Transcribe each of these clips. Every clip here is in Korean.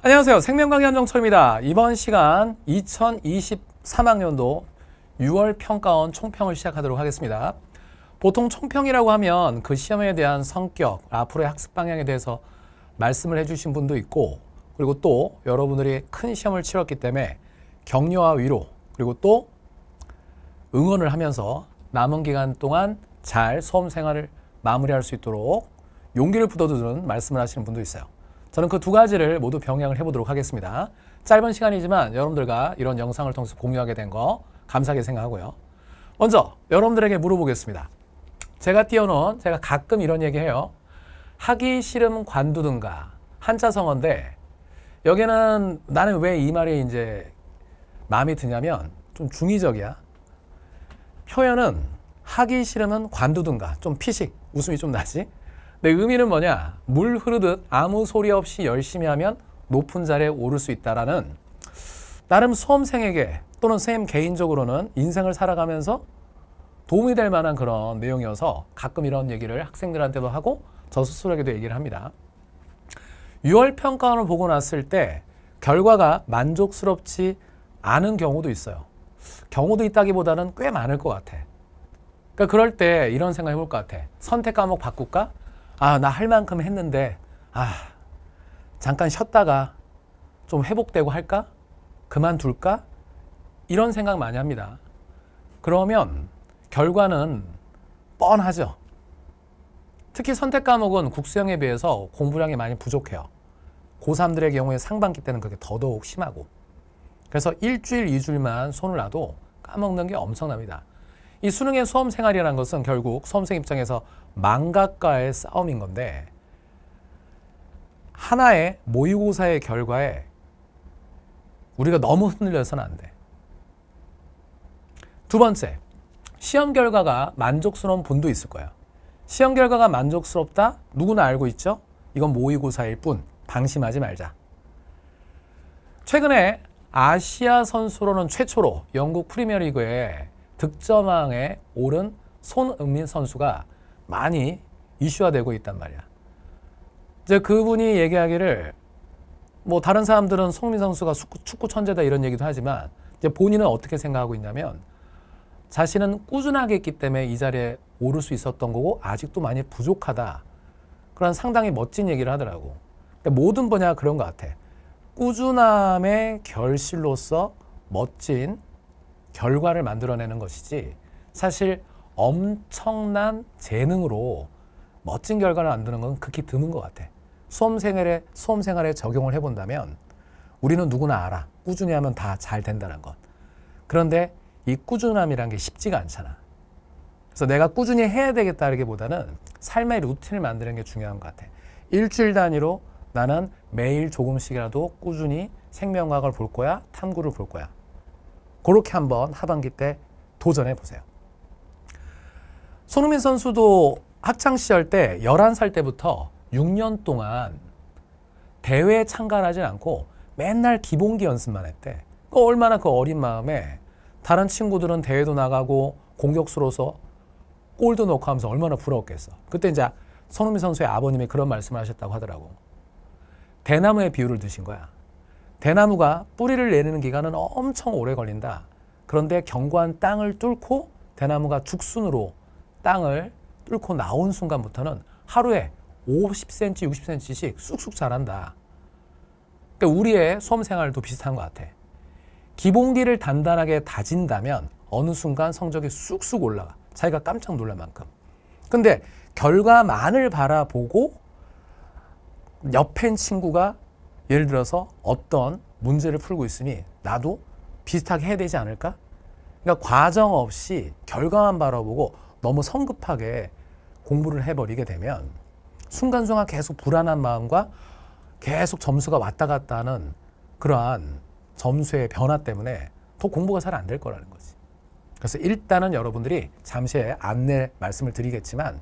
안녕하세요. 생명강의 한정철입니다. 이번 시간 2023학년도 6월 평가원 총평을 시작하도록 하겠습니다. 보통 총평이라고 하면 그 시험에 대한 성격, 앞으로의 학습 방향에 대해서 말씀을 해주신 분도 있고 그리고 또 여러분들이 큰 시험을 치렀기 때문에 격려와 위로 그리고 또 응원을 하면서 남은 기간 동안 잘 수험 생활을 마무리할 수 있도록 용기를 부어두는 말씀을 하시는 분도 있어요. 저는 그 두 가지를 모두 병행을 해보도록 하겠습니다. 짧은 시간이지만 여러분들과 이런 영상을 통해서 공유하게 된 거 감사하게 생각하고요. 먼저 여러분들에게 물어보겠습니다. 제가 띄워놓은 제가 가끔 이런 얘기해요. 하기 싫음 관두든가 한자 성어인데 여기는 나는 왜 이 말이 이제 마음에 드냐면 좀 중의적이야. 표현은 하기 싫으면 관두든가 좀 피식 웃음이 좀 나지 내 의미는 뭐냐? 물 흐르듯 아무 소리 없이 열심히 하면 높은 자리에 오를 수 있다라는 나름 수험생에게 또는 쌤 개인적으로는 인생을 살아가면서 도움이 될 만한 그런 내용이어서 가끔 이런 얘기를 학생들한테도 하고 저 스스로에게도 얘기를 합니다. 6월 평가원을 보고 났을 때 결과가 만족스럽지 않은 경우도 있어요. 경우도 있다기보다는 꽤 많을 것 같아. 그러니까 그럴 때 이런 생각 해볼 것 같아. 선택 과목 바꿀까? 아, 나 할 만큼 했는데, 아, 잠깐 쉬었다가 좀 회복되고 할까? 그만둘까? 이런 생각 많이 합니다. 그러면 결과는 뻔하죠. 특히 선택 과목은 국수형에 비해서 공부량이 많이 부족해요. 고3들의 경우에 상반기 때는 그게 더더욱 심하고 그래서 일주일, 이주일만 손을 놔도 까먹는 게 엄청납니다. 이 수능의 수험 생활이라는 것은 결국 수험생 입장에서 망각과의 싸움인 건데 하나의 모의고사의 결과에 우리가 너무 흔들려서는 안 돼. 두 번째, 시험 결과가 만족스러운 분도 있을 거야. 시험 결과가 만족스럽다? 누구나 알고 있죠? 이건 모의고사일 뿐 방심하지 말자. 최근에 아시아 선수로는 최초로 영국 프리미어리그에 득점왕에 오른 손흥민 선수가 많이 이슈화되고 있단 말이야. 이제 그분이 얘기하기를 뭐 다른 사람들은 손흥민 선수가 축구, 천재다 이런 얘기도 하지만 이제 본인은 어떻게 생각하고 있냐면 자신은 꾸준하게 했기 때문에 이 자리에 오를 수 있었던 거고 아직도 많이 부족하다. 그런 상당히 멋진 얘기를 하더라고. 그러니까 모든 분야 그런 것 같아. 꾸준함의 결실로서 멋진 결과를 만들어내는 것이지 사실 엄청난 재능으로 멋진 결과를 만드는 건 극히 드문 것 같아. 수험생활에, 수험생활에 적용을 해본다면 우리는 누구나 알아. 꾸준히 하면 다 잘 된다는 것. 그런데 이 꾸준함이란 게 쉽지가 않잖아. 그래서 내가 꾸준히 해야 되겠다기보다는 삶의 루틴을 만드는 게 중요한 것 같아. 일주일 단위로 나는 매일 조금씩이라도 꾸준히 생명과학을 볼 거야, 탐구를 볼 거야. 그렇게 한번 하반기 때 도전해 보세요. 손흥민 선수도 학창시절 때 11살 때부터 6년 동안 대회에 참가하지 않고 맨날 기본기 연습만 했대. 얼마나 그 어린 마음에 다른 친구들은 대회도 나가고 공격수로서 골도 넣고 하면서 얼마나 부러웠겠어. 그때 이제 손흥민 선수의 아버님이 그런 말씀을 하셨다고 하더라고. 대나무의 비유를 드신 거야. 대나무가 뿌리를 내리는 기간은 엄청 오래 걸린다. 그런데 견고한 땅을 뚫고 대나무가 죽순으로 땅을 뚫고 나온 순간부터는 하루에 50cm, 60cm씩 쑥쑥 자란다. 그러니까 우리의 수험 생활도 비슷한 것 같아. 기본기를 단단하게 다진다면 어느 순간 성적이 쑥쑥 올라가. 자기가 깜짝 놀랄 만큼. 근데 결과만을 바라보고 옆엔 친구가 예를 들어서 어떤 문제를 풀고 있으니 나도 비슷하게 해야 되지 않을까? 그러니까 과정 없이 결과만 바라보고 너무 성급하게 공부를 해버리게 되면 순간순간 계속 불안한 마음과 계속 점수가 왔다 갔다 하는 그러한 점수의 변화 때문에 더 공부가 잘 안 될 거라는 거지. 그래서 일단은 여러분들이 잠시 안내 말씀을 드리겠지만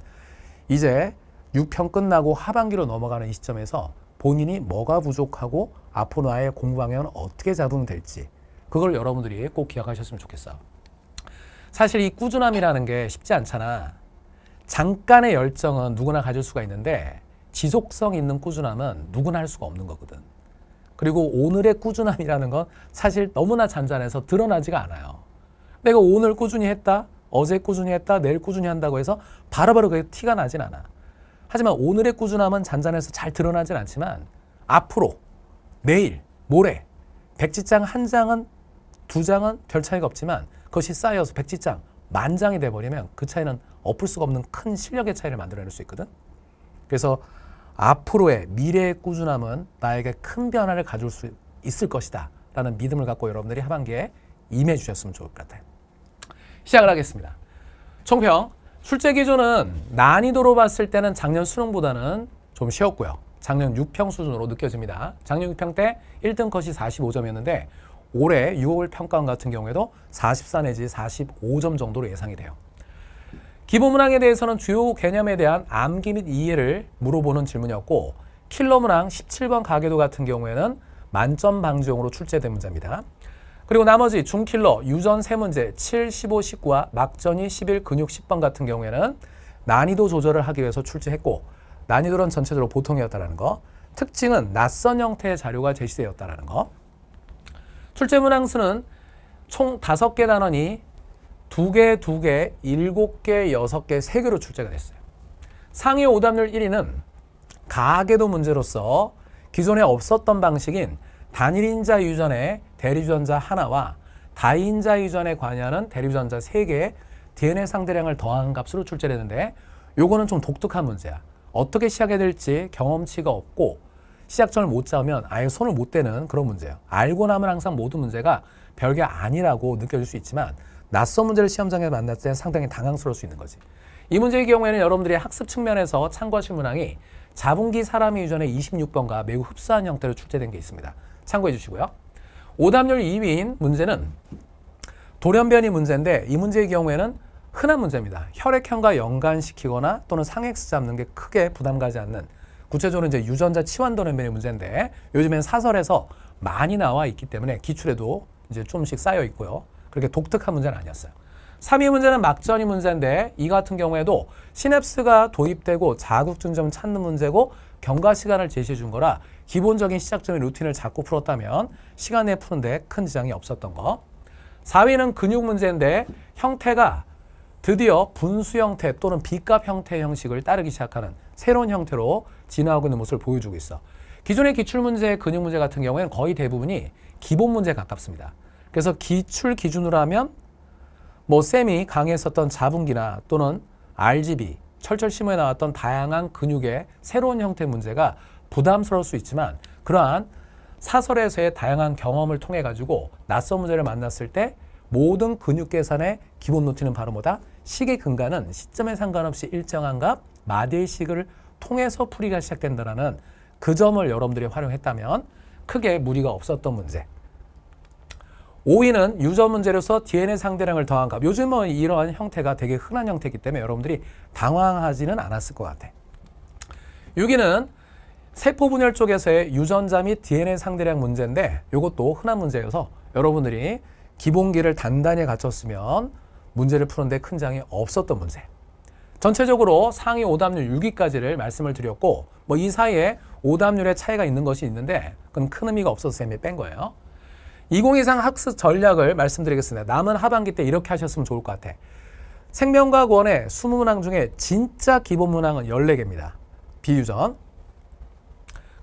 이제 6편 끝나고 하반기로 넘어가는 이 시점에서 본인이 뭐가 부족하고 앞으로 나의 공부 방향은 어떻게 잡으면 될지 그걸 여러분들이 꼭 기억하셨으면 좋겠어. 사실 이 꾸준함이라는 게 쉽지 않잖아. 잠깐의 열정은 누구나 가질 수가 있는데 지속성 있는 꾸준함은 누구나 할 수가 없는 거거든. 그리고 오늘의 꾸준함이라는 건 사실 너무나 잔잔해서 드러나지가 않아요. 내가 오늘 꾸준히 했다, 어제 꾸준히 했다, 내일 꾸준히 한다고 해서 바로바로 바로 그게 티가 나진 않아. 하지만 오늘의 꾸준함은 잔잔해서 잘 드러나진 않지만 앞으로 내일, 모레 백지장 한 장은 두 장은 별 차이가 없지만 그것이 쌓여서 백지장 만 장이 돼버리면 그 차이는 엎을 수가 없는 큰 실력의 차이를 만들어낼 수 있거든. 그래서 앞으로의 미래의 꾸준함은 나에게 큰 변화를 가져올 수 있을 것이다 라는 믿음을 갖고 여러분들이 하반기에 임해 주셨으면 좋을 것 같아요. 시작을 하겠습니다. 총평 출제 기준은 난이도로 봤을 때는 작년 수능보다는 좀 쉬웠고요. 작년 6평 수준으로 느껴집니다. 작년 6평 때 1등 컷이 45점이었는데 올해 6월 평가원 같은 경우에도 44 내지 45점 정도로 예상이 돼요. 기본문항에 대해서는 주요 개념에 대한 암기 및 이해를 물어보는 질문이었고 킬러문항 17번 가계도 같은 경우에는 만점 방정으로 출제된 문제입니다. 그리고 나머지 중킬러, 유전 세문제 7, 15, 19와 막전이 11, 근육 10번 같은 경우에는 난이도 조절을 하기 위해서 출제했고 난이도는 전체적으로 보통이었다는 거 특징은 낯선 형태의 자료가 제시되었다는 거 출제 문항수는 총 5개 단원이 2개, 2개, 7개, 6개, 3개로 출제가 됐어요. 상위 오답률 1위는 가계도 문제로서 기존에 없었던 방식인 단일인자 유전의 대리전자 하나와 다인자 이전에 관여하는 대리전자 세개의 DNA 상대량을 더한 값으로 출제되는데 요거는 좀 독특한 문제야. 어떻게 시작해야 될지 경험치가 없고 시작점을 못 잡으면 아예 손을 못 대는 그런 문제예요. 알고 나면 항상 모든 문제가 별게 아니라고 느껴질 수 있지만 낯선 문제를 시험장에 만났을 때는 상당히 당황스러울 수 있는 거지. 이 문제의 경우에는 여러분들이 학습 측면에서 참고하실 문항이 자본기 사람의 유전의 26번과 매우 흡사한 형태로 출제된 게 있습니다. 참고해 주시고요. 오답률 2위인 문제는 돌연변이 문제인데 이 문제의 경우에는 흔한 문제입니다. 혈액형과 연관시키거나 또는 상액수 잡는 게 크게 부담 가지 않는 구체적으로 이제 유전자 치환 돌연변이 문제인데 요즘엔 사설에서 많이 나와 있기 때문에 기출에도 이제 조금씩 쌓여 있고요. 그렇게 독특한 문제는 아니었어요. 3위 문제는 막전이 문제인데 이 같은 경우에도 시냅스가 도입되고 자극증점 찾는 문제고 경과 시간을 제시해 준 거라 기본적인 시작점의 루틴을 잡고 풀었다면 시간 내에 푸는데 큰 지장이 없었던 거. 4위는 근육 문제인데 형태가 드디어 분수 형태 또는 비값 형태 형식을 따르기 시작하는 새로운 형태로 진화하고 있는 모습을 보여주고 있어. 기존의 기출문제, 근육문제 같은 경우에는 거의 대부분이 기본 문제에 가깝습니다. 그래서 기출 기준으로 하면 뭐 쌤이 강의에 썼던 자분기나 또는 RGB, 철철 심호에 나왔던 다양한 근육의 새로운 형태 문제가 부담스러울 수 있지만 그러한 사설에서의 다양한 경험을 통해 가지고 낯선 문제를 만났을 때 모든 근육 계산의 기본 노트는 바로 뭐다? 식의 근간은 시점에 상관없이 일정한 값 마디의식을 통해서 풀이가 시작된다라는 그 점을 여러분들이 활용했다면 크게 무리가 없었던 문제. 5위는 유저 문제로서 DNA 상대량을 더한 값. 요즘은 뭐 이러한 형태가 되게 흔한 형태이기 때문에 여러분들이 당황하지는 않았을 것 같아. 6위는 세포 분열 쪽에서의 유전자 및 DNA 상대량 문제인데 이것도 흔한 문제여서 여러분들이 기본기를 단단히 갖췄으면 문제를 푸는데 큰 장이 없었던 문제. 전체적으로 상위 오답률 6위까지를 말씀을 드렸고 뭐 이 사이에 오답률의 차이가 있는 것이 있는데 그건 큰 의미가 없어서 쌤이 뺀 거예요. 2023 학습 전략을 말씀드리겠습니다. 남은 하반기 때 이렇게 하셨으면 좋을 것 같아. 생명과학원의 20문항 중에 진짜 기본 문항은 14개입니다. 비유전,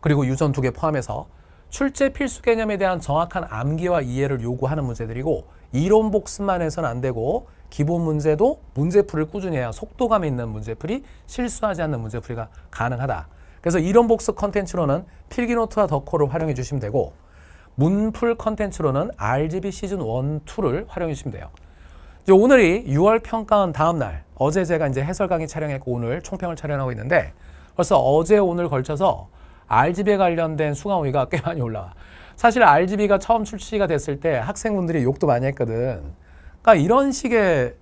그리고 유전 두 개 포함해서 출제 필수 개념에 대한 정확한 암기와 이해를 요구하는 문제들이고 이론 복습만 해서는 안 되고 기본 문제도 문제풀이를 꾸준히 해야 속도감 있는 문제풀이 실수하지 않는 문제풀이가 가능하다. 그래서 이론 복습 컨텐츠로는 필기노트와 덕코를 활용해 주시면 되고 문풀 컨텐츠로는 RGB 시즌 1, 2를 활용해 주시면 돼요. 이제 오늘이 6월 평가원 다음 날 어제 제가 이제 해설 강의 촬영했고 오늘 총평을 촬영하고 있는데 벌써 어제 오늘 걸쳐서 RGB에 관련된 수강호의가 꽤 많이 올라와. 사실 RGB가 처음 출시가 됐을 때 학생분들이 욕도 많이 했거든. 그러니까 이런 식의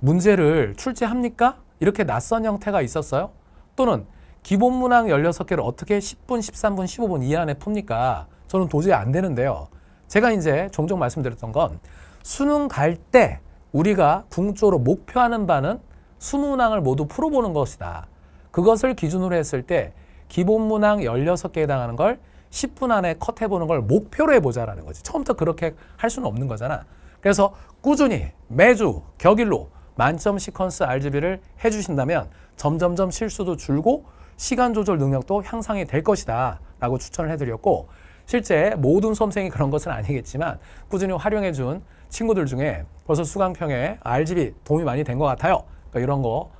문제를 출제합니까? 이렇게 낯선 형태가 있었어요. 또는 기본 문항 16개를 어떻게 10분, 13분, 15분 이하 안에 풉니까? 저는 도저히 안 되는데요. 제가 이제 종종 말씀드렸던 건 수능 갈 때 우리가 궁적으로 목표하는 바는 수문항을 모두 풀어보는 것이다. 그것을 기준으로 했을 때 기본 문항 16개에 해당하는 걸 10분 안에 컷해보는 걸 목표로 해보자라는 거지. 처음부터 그렇게 할 수는 없는 거잖아. 그래서 꾸준히 매주 격일로 만점 시퀀스 RGB를 해주신다면 점점점 실수도 줄고 시간 조절 능력도 향상이 될 것이다 라고 추천을 해드렸고 실제 모든 수험생이 그런 것은 아니겠지만 꾸준히 활용해준 친구들 중에 벌써 수강평에 RGB 도움이 많이 된 것 같아요. 그러니까 이런 거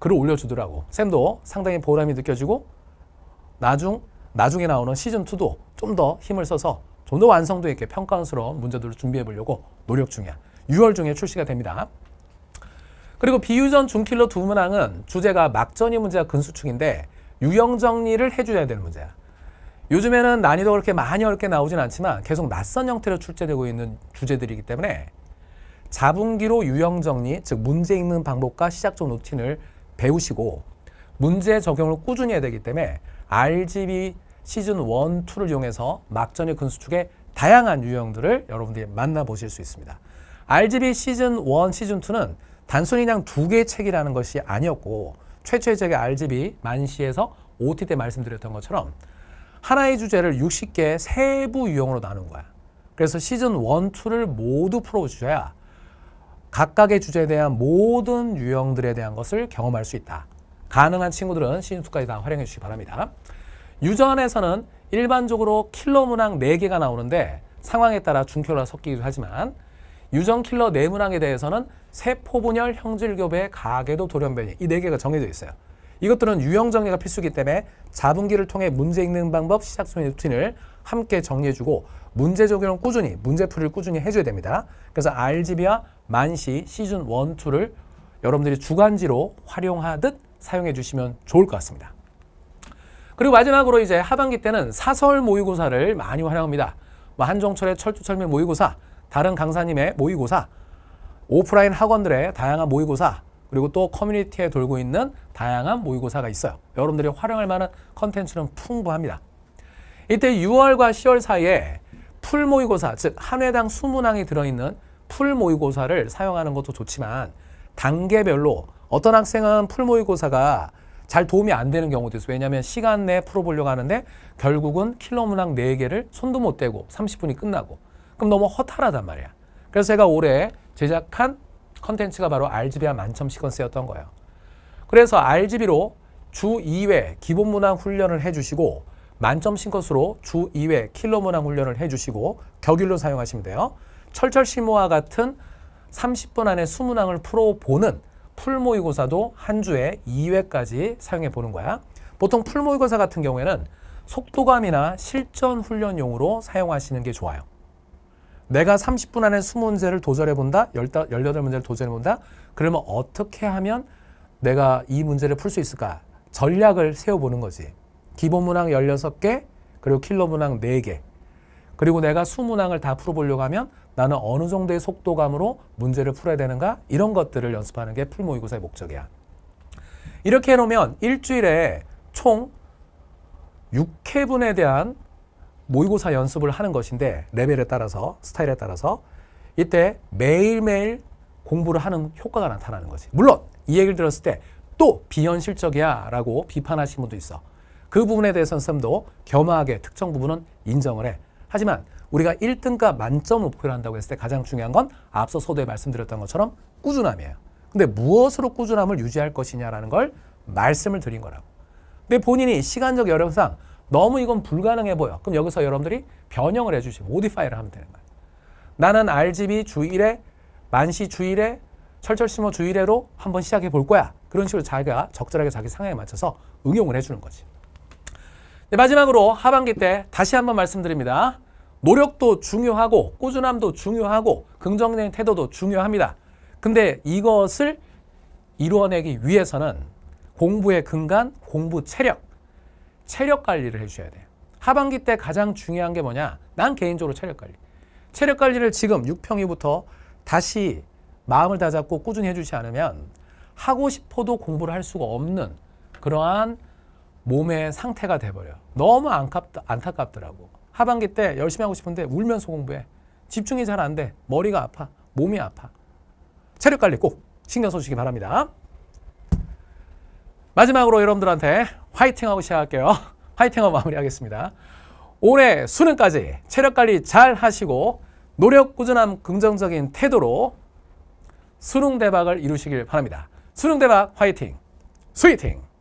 글을 올려주더라고. 쌤도 상당히 보람이 느껴지고 나중 나중에 나오는 시즌 2도 좀 더 힘을 써서 좀 더 완성도 있게 평가원스러운 문제들을 준비해 보려고 노력 중이야. 6월 중에 출시가 됩니다. 그리고 비유전 중킬러 두 문항은 주제가 막전이 문제와 근수축인데 유형 정리를 해줘야 되는 문제야. 요즘에는 난이도가 그렇게 많이 어렵게 나오진 않지만 계속 낯선 형태로 출제되고 있는 주제들이기 때문에 자분기로 유형 정리, 즉 문제 읽는 방법과 시작적 루틴을 배우시고 문제 적용을 꾸준히 해야 되기 때문에 RGB 시즌 1, 2를 이용해서 막전의 근수축의 다양한 유형들을 여러분들이 만나보실 수 있습니다. RGB 시즌 1, 시즌 2는 단순히 그냥 두 개의 책이라는 것이 아니었고 최초의 책의 RGB 만시에서 OT 때 말씀드렸던 것처럼 하나의 주제를 60개 세부 유형으로 나눈 거야. 그래서 시즌 1, 2를 모두 풀어주셔야 각각의 주제에 대한 모든 유형들에 대한 것을 경험할 수 있다. 가능한 친구들은 시즌2까지 다 활용해 주시기 바랍니다. 유전에서는 일반적으로 킬러 문항 4개가 나오는데 상황에 따라 중킬러가 섞이기도 하지만 유전 킬러 4문항에 대해서는 세포분열, 형질교배, 가계도, 돌연변이 이 4개가 정해져 있어요. 이것들은 유형 정리가 필수기 때문에 자분기를 통해 문제 읽는 방법, 시작 소인 루틴을 함께 정리해주고 문제 적용을 꾸준히, 문제풀이를 꾸준히 해줘야 됩니다. 그래서 RGB와 만시 시즌 1, 2를 여러분들이 주간지로 활용하듯 사용해 주시면 좋을 것 같습니다. 그리고 마지막으로 이제 하반기 때는 사설 모의고사를 많이 활용합니다. 뭐 한종철의 철두철미 모의고사, 다른 강사님의 모의고사, 오프라인 학원들의 다양한 모의고사, 그리고 또 커뮤니티에 돌고 있는 다양한 모의고사가 있어요. 여러분들이 활용할 만한 컨텐츠는 풍부합니다. 이때 6월과 10월 사이에 풀모의고사, 즉 한 회당 20항이 들어있는 풀모의고사를 사용하는 것도 좋지만 단계별로 어떤 학생은 풀모의고사가 잘 도움이 안 되는 경우도 있어요. 왜냐하면 시간 내에 풀어보려고 하는데 결국은 킬러 문항 네개를 손도 못 대고 30분이 끝나고 그럼 너무 허탈하단 말이야. 그래서 제가 올해 제작한 컨텐츠가 바로 RGB와 만점 시퀀스였던 거예요. 그래서 RGB로 주 2회 기본 문항 훈련을 해주시고 만점 시퀀스로 주 2회 킬러 문항 훈련을 해주시고 격일로 사용하시면 돼요. 철철 심호와 같은 30분 안에 수문항을 풀어보는 풀모의고사도 한 주에 2회까지 사용해 보는 거야. 보통 풀모의고사 같은 경우에는 속도감이나 실전 훈련용으로 사용하시는 게 좋아요. 내가 30분 안에 20문제를 도전해본다, 18문제를 도전해본다. 그러면 어떻게 하면 내가 이 문제를 풀 수 있을까? 전략을 세워보는 거지. 기본 문항 16개, 그리고 킬러 문항 4개. 그리고 내가 수문항을 다 풀어보려고 하면 나는 어느 정도의 속도감으로 문제를 풀어야 되는가 이런 것들을 연습하는 게 풀모의고사의 목적이야. 이렇게 해놓으면 일주일에 총 6회분에 대한 모의고사 연습을 하는 것인데 레벨에 따라서 스타일에 따라서 이때 매일매일 공부를 하는 효과가 나타나는 거지. 물론 이 얘기를 들었을 때 또 비현실적이야 라고 비판하시는 분도 있어. 그 부분에 대해서는 쌤도 겸허하게 특정 부분은 인정을 해. 하지만 우리가 1등과 만점 목표를 한다고 했을 때 가장 중요한 건 앞서 서두에 말씀드렸던 것처럼 꾸준함이에요. 근데 무엇으로 꾸준함을 유지할 것이냐라는 걸 말씀을 드린 거라고. 근데 본인이 시간적 여력상 너무 이건 불가능해 보여. 그럼 여기서 여러분들이 변형을 해주시고 모디파이를 하면 되는 거예요. 나는 RGB 주일에 만시 주일에 철철심호 주일회로 한번 시작해 볼 거야. 그런 식으로 자기가 적절하게 자기 상황에 맞춰서 응용을 해주는 거지. 네, 마지막으로 하반기 때 다시 한번 말씀드립니다. 노력도 중요하고 꾸준함도 중요하고 긍정적인 태도도 중요합니다. 근데 이것을 이루어내기 위해서는 공부의 근간, 공부 체력, 체력 관리를 해주셔야 돼요. 하반기 때 가장 중요한 게 뭐냐? 난 개인적으로 체력 관리. 체력 관리를 지금 6평이부터 다시 마음을 다잡고 꾸준히 해주지 않으면 하고 싶어도 공부를 할 수가 없는 그러한 몸의 상태가 돼버려. 너무 안타깝더라고 하반기 때 열심히 하고 싶은데 울면서 공부해. 집중이 잘 안 돼. 머리가 아파. 몸이 아파. 체력 관리 꼭 신경 써주시기 바랍니다. 마지막으로 여러분들한테 화이팅하고 시작할게요. 화이팅하고 마무리하겠습니다. 올해 수능까지 체력 관리 잘 하시고 노력 꾸준함 긍정적인 태도로 수능 대박을 이루시길 바랍니다. 수능 대박 화이팅! 스위팅!